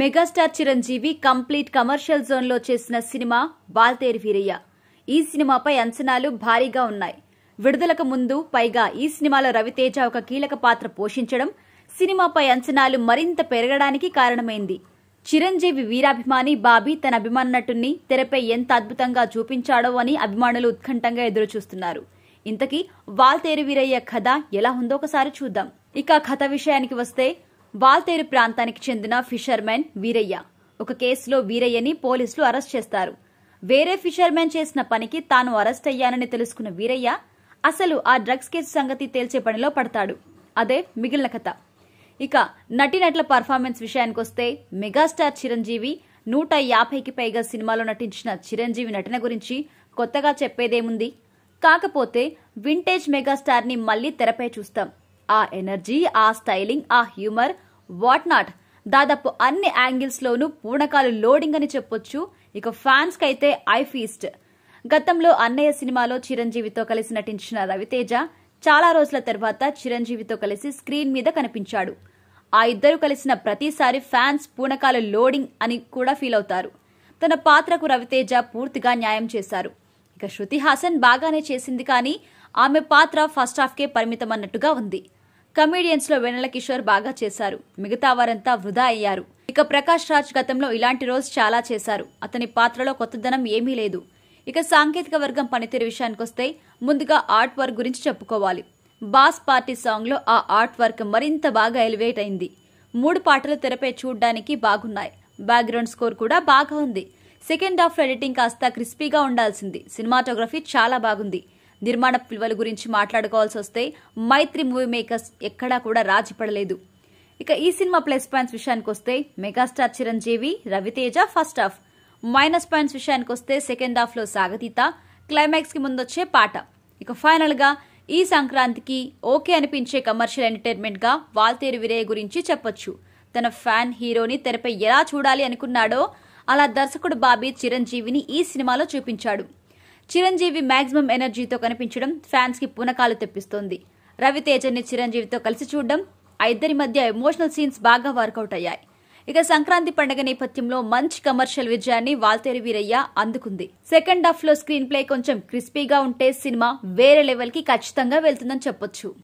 megastar Chiranjeevi complete commercial జోన్లో చేసిన cinema బాల్తేరి Veeraiah ఈ సినిమాపై అంచనాలు భారీగా ఉన్నాయి విడుదలకు ముందు పైగా ఈ సినిమాలో రవితేజ ఒక కీలక పాత్ర పోషించడం సినిమాపై అంచనాలు మరింత పెరగడానికి కారణమైంది చిరంజీవి వీరాభిమాని బాబీ తన అభిమాన అభిమానటుణ్ణి తెరపై ఎంత అద్భుతంగా చూపించాడో అని అభిమానులు ఉత్కంఠంగా ఎదురుచూస్తున్నారు ఇంతకీ వాల్తేరు వీరయ్య కథ ఎలా ఉందో ఒకసారి చూద్దాం ఇక కథ విషయానికి వస్తే వాల్తేరు ప్రాంతానికి చెందిన ఫిషర్మెన్ వీరయ్య ఒక కేసులో వీరయ్యని పోలీసులు అరెస్ట్ చేస్తారు వేరే ఫిషర్మెన్ చేసిన పనికి తాను అరెస్ట్ అయ్యానని తెలుసుకున్న వీరయ్య అసలు ఆ డ్రగ్స్ కేసు సంగతి తేల్చే పనిలో పడతాడు అదే మిగిలిన కథ ఇక నటీనటుల పర్ఫార్మెన్స్ విషయానికొస్తే మెగాస్టార్ చిరంజీవి నూట యాభైకి పైగా సినిమాలో నటించిన చిరంజీవి నటన గురించి కొత్తగా చెప్పేదేముంది కాకపోతే వింటేజ్ మెగాస్టార్ని మళ్లీ తెరపై చూస్తాం ఆ ఎనర్జీ ఆ స్టైలింగ్ ఆ హ్యూమర్ వాట్ నాట్ దాదాపు అన్ని యాంగిల్స్ లోనూ పూర్ణకాలు లోడింగ్ అని చెప్పొచ్చు ఇక ఫ్యాన్స్ కైతే ఐ ఫీస్ట్ గతంలో అన్నయ్య సినిమాలో చిరంజీవితో కలిసి నటించిన రవితేజ చాలా రోజుల తర్వాత చిరంజీవితో కలిసి స్క్రీన్ మీద కనిపించాడు ఆ ఇద్దరు కలిసిన ప్రతిసారి ఫ్యాన్స్ పూర్ణకాలు లోడింగ్ అని కూడా ఫీల్ అవుతారు తన పాత్రకు రవితేజ పూర్తిగా న్యాయం చేశారు ఇక శృతి హాసన్ బాగానే చేసింది కానీ ఆమె పాత్ర ఫస్ట్ హాఫ్కే పరిమితమన్నట్టుగా ఉంది లో వెన్నెల కిషోర్ బాగా చేశారు మిగతా వారంతా వృధా అయ్యారు ఇక ప్రకాష్ రాజ్ గతంలో ఇలాంటి రోజు చాలా చేశారు అతని పాత్రలో కొత్తదనం ఏమీ లేదు ఇక సాంకేతిక వర్గం పనితీరు విషయానికొస్తే ముందుగా ఆర్ట్ వర్క్ గురించి చెప్పుకోవాలి బాస్ పార్టీ సాంగ్లో ఆ ఆర్ట్ వర్క్ మరింత బాగా ఎలివేట్ అయింది మూడు పాటలు తెరపై చూడ్డానికి బాగున్నాయి బ్యాక్గ్రౌండ్ స్కోర్ కూడా బాగా ఉంది సెకండ్ హాఫ్ ఎడిటింగ్ కాస్త క్రిస్పీగా ఉండాల్సింది సినిమాటోగ్రఫీ చాలా బాగుంది నిర్మాణ విలువల గురించి మాట్లాడుకోవాల్సి వస్తే మైత్రి మూవీ మేకర్స్ ఎక్కడా కూడా రాజీ పడలేదు ఇక ఈ సినిమా ప్లస్ పాయింట్స్ విషయానికి వస్తే megastar Chiranjeevi Raviteja first half minus points విషయానికి వస్తే సెకండ్ హాఫ్ లో సాగతీత క్లైమాక్స్ కి ముందొచ్చే పాట ఇక ఫైనల్ గా ఈ సంక్రాంతికి ఓకే అనిపించే కమర్షియల్ ఎంటర్టైన్మెంట్ గా వాల్తేరు విరయ గురించి చెప్పొచ్చు తన ఫ్యాన్ హీరోని తెరపై ఎలా చూడాలి అనుకున్నాడో అలా దర్శకుడు బాబీ చిరంజీవిని ఈ సినిమాలో చూపించాడు చిరంజీవి మాక్సిమం ఎనర్జీతో కనిపించడం ఫ్యాన్స్ కి పునకాలు తెప్పిస్తోంది రవితేజని చిరంజీవితో కలిసి చూడడం ఆ ఇద్దరి మధ్య ఎమోషనల్ సీన్స్ బాగా వర్కౌట్ అయ్యాయి ఇక సంక్రాంతి పండుగ నేపథ్యంలో మంచి కమర్షియల్ విజయాన్ని వాల్తేరి వీరయ్య అందుకుంది సెకండ్ హాఫ్ లో స్క్రీన్ ప్లే కొంచెం క్రిస్పీగా ఉంటే సినిమా వేరే లెవెల్ కి ఖచ్చితంగా వెళ్తుందని చెప్పొచ్చు